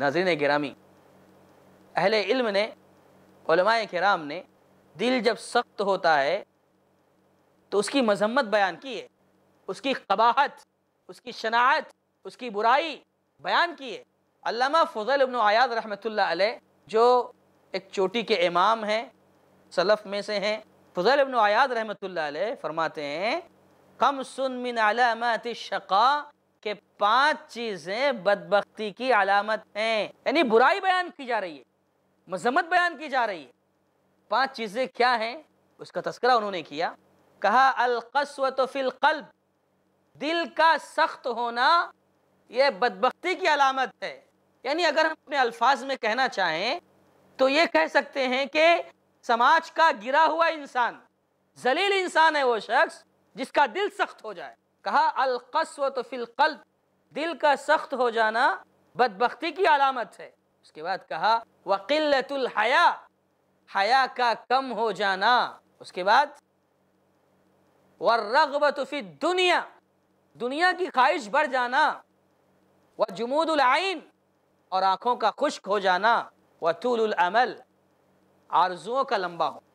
ناظرین گرامی اہل علم نے علماء کرام نے دل جب سخت ہوتا ہے تو اس کی مذمت بیان کی ہے اس کی قباحت اس کی شناعت اس کی برائی بیان کی ہے علامہ فضل ابن عیاد رحمۃ اللہ علیہ جو ایک چوٹی کے امام ہیں صلف میں سے ہیں فضل ابن عیاد رحمۃ اللہ علیہ فرماتے ہیں کم سن من الشقا کہ پانچ چیزیں بدبختی کی علامت ہیں یعنی برائی بیان کی جا رہی ہے مذمت بیان کی جا رہی ہے پانچ چیزیں کیا ہیں اس کا تذکرہ انہوں نے کیا کہا القسوت فی القلب دل کا سخت ہونا یہ بدبختی کی علامت ہے یعنی اگر ہم اپنے الفاظ میں کہنا چاہیں تو یہ کہہ سکتے ہیں کہ سماج کا گرا ہوا انسان ذلیل انسان ہے وہ شخص جس کا دل سخت ہو جائے کہا القسوۃ فی القلب دل کا سخت ہو جانا بدبختی کی علامت ہے اس کے بعد کہا وقلت الحیا حیا کا کم ہو جانا اس کے بعد الدنیا دنیا کی خواہش بڑھ جانا وجمود العین اور آنکھوں کا خشک ہو جانا وطول العمل آرزوؤں کا لمبا ہو